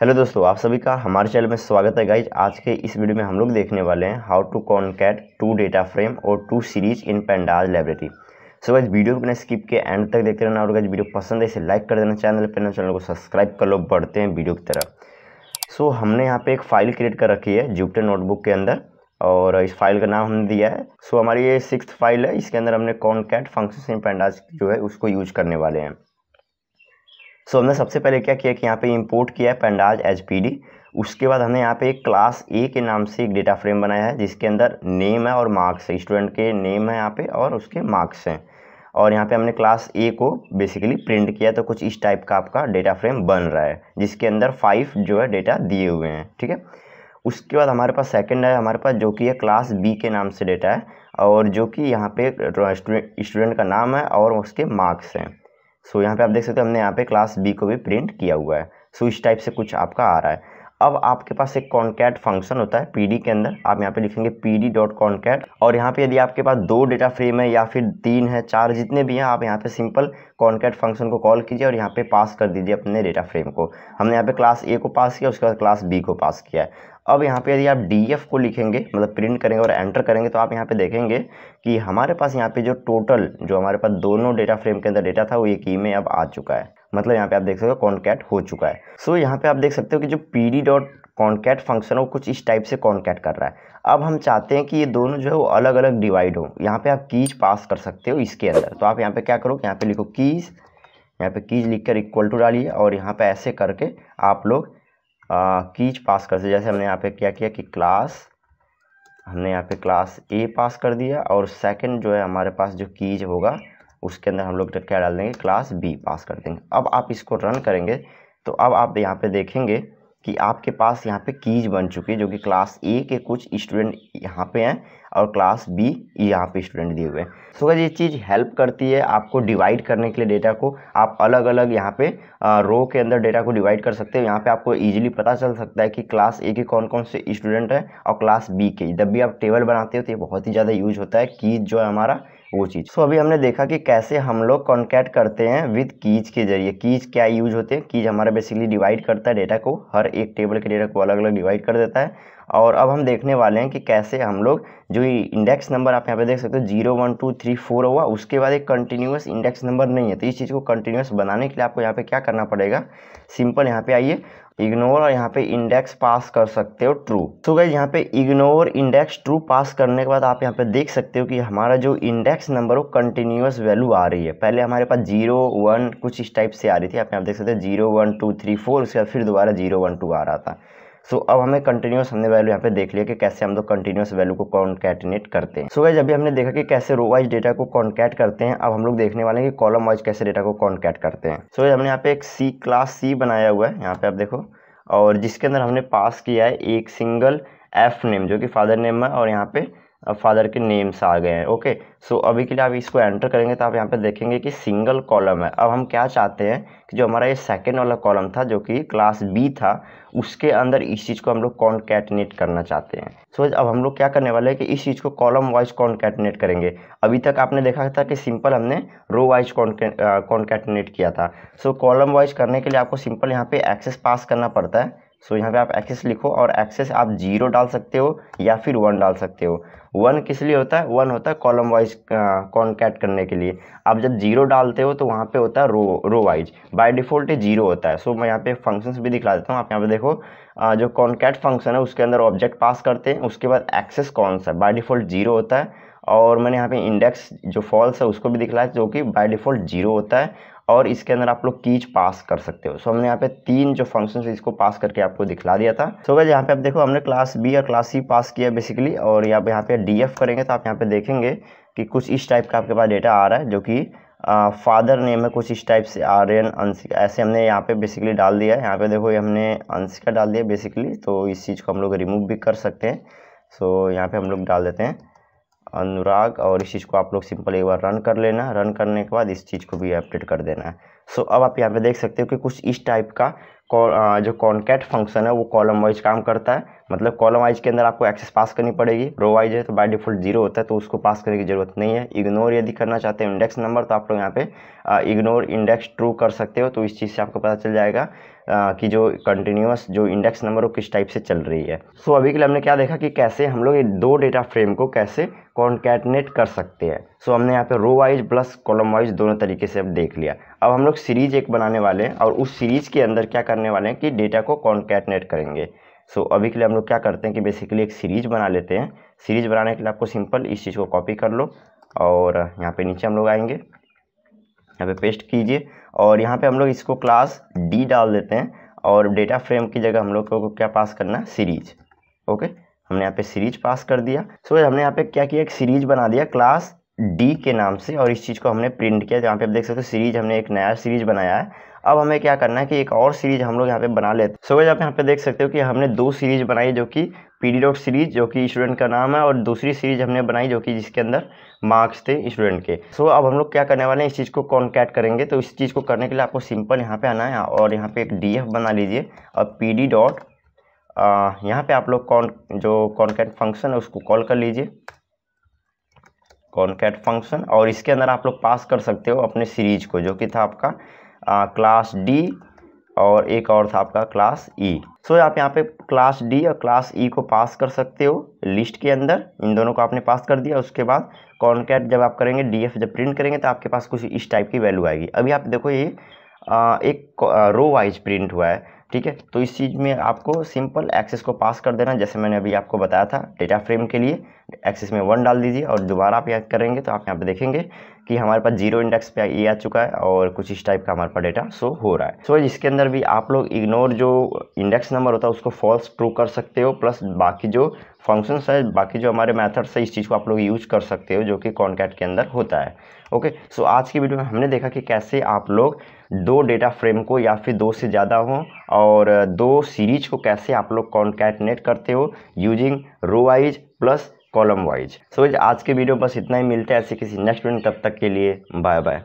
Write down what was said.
hello दोस्तों आप सभी का हमारे चैनल में स्वागत है गाइज आज के इस वीडियो में हम लोग देखने वाले हैं how to concat two data frame और two series in pandas library so guys video को बिना स्किप के एंड तक देखते रहना और गाइज वीडियो पसंद है इसे लाइक कर देना चैनल पर चैनल को सब्सक्राइब कर लो बढ़ते हैं वीडियो की तरफ सो so, हमने यहाँ पे एक फ़ाइल क्रिएट कर रखी है जुपिटर नोटबुक के अंदर और इस फाइल का नाम हमने दिया है सो so, हमारी ये सिक्स फाइल है इसके अंदर हमने कॉन्केट फंक्शन इन पेंडाज जो है उसको यूज करने वाले हैं सो so, हमने सबसे पहले क्या किया कि यहाँ पे इंपोर्ट किया है पंडाज एच उसके बाद हमने यहाँ पे एक क्लास ए के नाम से एक डेटा फ्रेम बनाया है जिसके अंदर नेम है और मार्क्स है स्टूडेंट के नेम है यहाँ पे और उसके मार्क्स हैं और यहाँ पे हमने क्लास ए को बेसिकली प्रिंट किया तो कुछ इस टाइप का आपका डेटा फ्रेम बन रहा है जिसके अंदर फाइव जो है डेटा दिए हुए हैं ठीक है उसके बाद हमारे पास सेकेंड है हमारे पास जो कि है क्लास बी के नाम से डेटा है और जो कि यहाँ पे स्टूडेंट का नाम है और उसके मार्क्स हैं सो यहाँ पे आप देख सकते हो हमने यहाँ पे क्लास बी को भी प्रिंट किया हुआ है सो इस टाइप से कुछ आपका आ रहा है अब आपके पास एक कॉन्कैट फंक्शन होता है पी के अंदर आप यहाँ पे लिखेंगे पी डी डॉट कॉन्कैट और यहाँ पे यदि आपके पास दो डेटा फ्रेम है या फिर तीन है चार जितने भी हैं आप यहाँ पे सिंपल कॉन्कैट फंक्शन को कॉल कीजिए और यहाँ पे पास कर दीजिए अपने डेटा फ्रेम को हमने यहाँ पे क्लास ए को पास किया उसके बाद क्लास बी को पास किया है अब यहाँ पे यदि आप डी को लिखेंगे मतलब प्रिंट करेंगे और एंटर करेंगे तो आप यहाँ पे देखेंगे कि हमारे पास यहाँ पे जो टोटल जो हमारे पास दोनों डेटा फ्रेम के अंदर डेटा था वो एक ई में अब आ चुका है मतलब यहाँ पे आप देख सकते हो कॉन्कैट हो चुका है सो so, यहाँ पे आप देख सकते हो कि जो P D dot concat function है वो कुछ इस टाइप से कॉन्कैट कर रहा है अब हम चाहते हैं कि ये दोनों जो है वो अलग अलग डिवाइड हो यहाँ पे आप कीज पास कर सकते हो इसके अंदर तो आप यहाँ पे क्या करो यहाँ पे लिखो कीज़ यहाँ पे कीज लिख कर इक्वल टू डालिए और यहाँ पे ऐसे करके आप लोग कीज पास कर सकते जैसे हमने यहाँ पे क्या किया कि क्लास हमने यहाँ पे क्लास ए पास कर दिया और सेकेंड जो है हमारे पास जो कीज होगा उसके अंदर हम लोग क्या डाल देंगे क्लास बी पास कर देंगे अब आप इसको रन करेंगे तो अब आप यहाँ पे देखेंगे कि आपके पास यहाँ पे कीज बन चुकी है जो कि क्लास ए के कुछ स्टूडेंट यहाँ पे हैं और क्लास बी यहाँ पे स्टूडेंट दिए हुए हैं सो so, ये चीज़ हेल्प करती है आपको डिवाइड करने के लिए डेटा को आप अलग अलग यहाँ पे रो के अंदर डेटा को डिवाइड कर सकते हो यहाँ पे आपको इजीली पता चल सकता है कि क्लास ए के कौन कौन से स्टूडेंट हैं और क्लास बी के जब भी आप टेबल बनाते हो तो ये बहुत ही ज़्यादा यूज होता है कीज जो है हमारा वो चीज़ सो so, अभी हमने देखा कि कैसे हम लोग कॉन्कैट करते हैं विद कीज के जरिए कीज क्या यूज होते हैं कीज हमारा बेसिकली डिवाइड करता है डेटा को हर एक टेबल के डेटा को अलग अलग डिवाइड कर देता है और अब हम देखने वाले हैं कि कैसे हम लोग जो इंडेक्स नंबर आप यहाँ पे देख सकते हो zero one two three four हुआ उसके बाद एक कंटिन्यूस इंडेक्स नंबर नहीं है तो इस चीज़ को कंटिन्यूस बनाने के लिए आपको यहाँ पे क्या करना पड़ेगा सिंपल यहाँ पे आइए इग्नोर और यहाँ पे इंडेक्स पास कर सकते हो ट्रू तो गई यहाँ पे इग्नोर इंडेक्स ट्रू पास करने के बाद आप यहाँ पे देख सकते हो कि हमारा जो इंडेक्स नंबर वो कंटिन्यूस वैल्यू आ रही है पहले हमारे पास जीरो वन कुछ इस टाइप से आ रही थी आप यहाँ देख सकते हो zero one two three four उसके बाद फिर दोबारा जीरो वन टू आ रहा था सो so, अब हमें कंटिन्यूस हमने वैल्यू यहाँ पे देख लिया कि कैसे हम लोग कंटिन्यूस वैल्यू को कॉन्कैटिनेट करते हैं सो so, अभी हमने देखा कि कैसे रो वाइज डेटा को कॉन्कैट करते हैं अब हम लोग देखने वाले हैं कि कॉलम वाइज कैसे डेटा को कॉन्कैट करते हैं सो so, हमने यहाँ पे एक सी क्लास सी बनाया हुआ है यहाँ पे आप देखो और जिसके अंदर हमने पास किया है एक सिंगल एफ नेम जो कि फादर नेम है और यहाँ पे फादर के नेम्स आ गए हैं ओके सो अभी के लिए आप इसको एंटर करेंगे तो आप यहाँ पे देखेंगे कि सिंगल कॉलम है अब हम क्या चाहते हैं कि जो हमारा ये सेकेंड वाला कॉलम था जो कि क्लास बी था उसके अंदर इस चीज़ को हम लोग कॉन्कैटिनेट करना चाहते हैं सो so, अब हम लोग क्या करने वाले हैं कि इस चीज़ को कॉलम वाइज कॉन्कैटिनेट करेंगे अभी तक आपने देखा था कि सिंपल हमने रो वाइज कॉन्कैटिनेट किया था सो कॉलम वाइज करने के लिए आपको सिंपल यहाँ पे एक्सेस पास करना पड़ता है सो so, यहाँ पे आप एक्सेस लिखो और एक्सेस आप जीरो डाल सकते हो या फिर वन डाल सकते हो वन किस लिए होता है वन होता है कॉलम वाइज कॉन्कैट करने के लिए आप जब जीरो डालते हो तो वहाँ पे होता है row row wise by default zero होता है सो so, मैं यहाँ पे फंक्शंस भी दिखला देता हूँ आप यहाँ पे देखो आ, जो कॉन्कैट फंक्शन है उसके अंदर ऑब्जेक्ट पास करते हैं उसके बाद एक्सेस कौन सा बाय डिफ़ॉल्ट जीरो होता है और मैंने यहाँ पे इंडेक्स जो फॉल्स है उसको भी दिखलाया जो कि बाय डिफ़ॉल्ट जीरो होता है और इसके अंदर आप लोग कीच पास कर सकते हो सो हमने यहाँ पे तीन जो फंक्शन है इसको पास करके आपको दिखला दिया था सो गए यहाँ पे आप देखो हमने क्लास बी और क्लास सी पास किया बेसिकली और यहाँ पे यहाँ पे डी करेंगे तो आप यहाँ पे देखेंगे कि कुछ इस टाइप का आपके पास डेटा आ रहा है जो कि फादर नेम है कुछ इस टाइप से हैं अंशिका ऐसे हमने यहाँ पे बेसिकली डाल दिया है यहाँ पे देखो ये हमने अंशिका डाल दिया बेसिकली तो इस चीज़ को हम लोग रिमूव भी कर सकते हैं सो so, यहाँ पे हम लोग डाल देते हैं अनुराग और इस चीज़ को आप लोग सिंपल एक बार रन कर लेना रन करने के बाद इस चीज़ को भी अपडेट कर देना है सो अब आप यहाँ पे देख सकते हो कि कुछ इस टाइप का जो कॉन्कैट फंक्शन है वो कॉलम वाइज काम करता है मतलब कॉलम वाइज के अंदर आपको एक्सेस पास करनी पड़ेगी रो वाइज है तो बाय डिफॉल्ट जीरो होता है तो उसको पास करने की जरूरत नहीं है इग्नोर यदि करना चाहते हैं इंडेक्स नंबर तो आप लोग यहाँ पे इग्नोर इंडेक्स ट्रू कर सकते हो तो इस चीज़ से आपको पता चल जाएगा आ, कि जो कंटिन्यूस जो इंडेक्स नंबर वो किस टाइप से चल रही है सो अभी के लिए हमने क्या देखा कि कैसे हम लोग दो डेटा फ्रेम को कैसे कॉन्कैटनेट कर सकते हैं सो हमने यहाँ पे row wise plus column wise दोनों तरीके से अब देख लिया अब हम लोग सीरीज एक बनाने वाले हैं और उस सीरीज़ के अंदर क्या करने वाले हैं कि डेटा को कॉन्कैटनेट करेंगे सो so, अभी के लिए हम लोग क्या करते हैं कि बेसिकली एक सीरीज़ बना लेते हैं सीरीज़ बनाने के लिए आपको सिंपल इस चीज़ को कॉपी कर लो और यहाँ पे नीचे हम लोग आएंगे यहाँ पे पेस्ट कीजिए और यहाँ पे हम लोग इसको क्लास डी डाल देते हैं और डेटा फ्रेम की जगह हम लोग को क्या पास करना है सीरीज ओके हमने यहाँ पे सीरीज पास कर दिया सो so, हमने यहाँ पे क्या किया एक सीरीज बना दिया क्लास डी के नाम से और इस चीज़ को हमने प्रिंट किया जहाँ पे आप देख सकते हो सीरीज हमने एक नया सीरीज बनाया है अब हमें क्या करना है कि एक और सीरीज हम लोग यहाँ पे बना लेते हैं सो गए आप यहाँ पे देख सकते हो कि हमने दो सीरीज बनाई जो कि डी डॉट सीरीज जो कि स्टूडेंट का नाम है और दूसरी सीरीज हमने बनाई जो कि जिसके अंदर मार्क्स थे स्टूडेंट के सो अब हम लोग क्या करने वाले हैं इस चीज़ को कॉन्कैट करेंगे तो इस चीज़ को करने के लिए आपको सिंपल यहाँ पे आना है और यहाँ पर एक डी बना लीजिए और पी डी डॉट यहाँ पर आप लोग कॉन जो कॉन्कैट फंक्शन है उसको कॉल कर लीजिए कॉन्केट फंक्शन और इसके अंदर आप लोग पास कर सकते हो अपने सीरीज को जो कि था आपका आ, क्लास डी और एक और था आपका क्लास ई सो so, आप यहाँ पे क्लास डी और क्लास ई e को पास कर सकते हो लिस्ट के अंदर इन दोनों को आपने पास कर दिया उसके बाद कॉन्केट जब आप करेंगे एफ जब प्रिंट करेंगे तो आपके पास कुछ इस टाइप की वैल्यू आएगी अभी आप देखो ये आ, एक रो वाइज प्रिंट हुआ है ठीक है तो इस चीज़ में आपको सिंपल एक्सेस को पास कर देना जैसे मैंने अभी आपको बताया था डेटा फ्रेम के लिए एक्सेस में वन डाल दीजिए और दोबारा आप याद करेंगे तो आप यहाँ पे देखेंगे कि हमारे पास जीरो इंडेक्स पे ये आ चुका है और कुछ इस टाइप का हमारे पास डेटा शो हो रहा है सो so, इसके अंदर भी आप लोग इग्नोर जो इंडेक्स नंबर होता है उसको फॉल्स ट्रू कर सकते हो प्लस बाकी जो फंक्शन है बाकी जो हमारे मेथड्स है इस चीज़ को आप लोग यूज कर सकते हो जो कि कॉन्कैट के अंदर होता है ओके सो so, आज की वीडियो में हमने देखा कि कैसे आप लोग दो डेटा फ्रेम को या फिर दो से ज़्यादा हो और दो सीरीज को कैसे आप लोग कॉन्कैटनेट करते हो using row wise plus column wise so आज के वीडियो बस इतना ही मिलता है ऐसे किसी नेक्स्ट वीडियो तब तक के लिए बाय बाय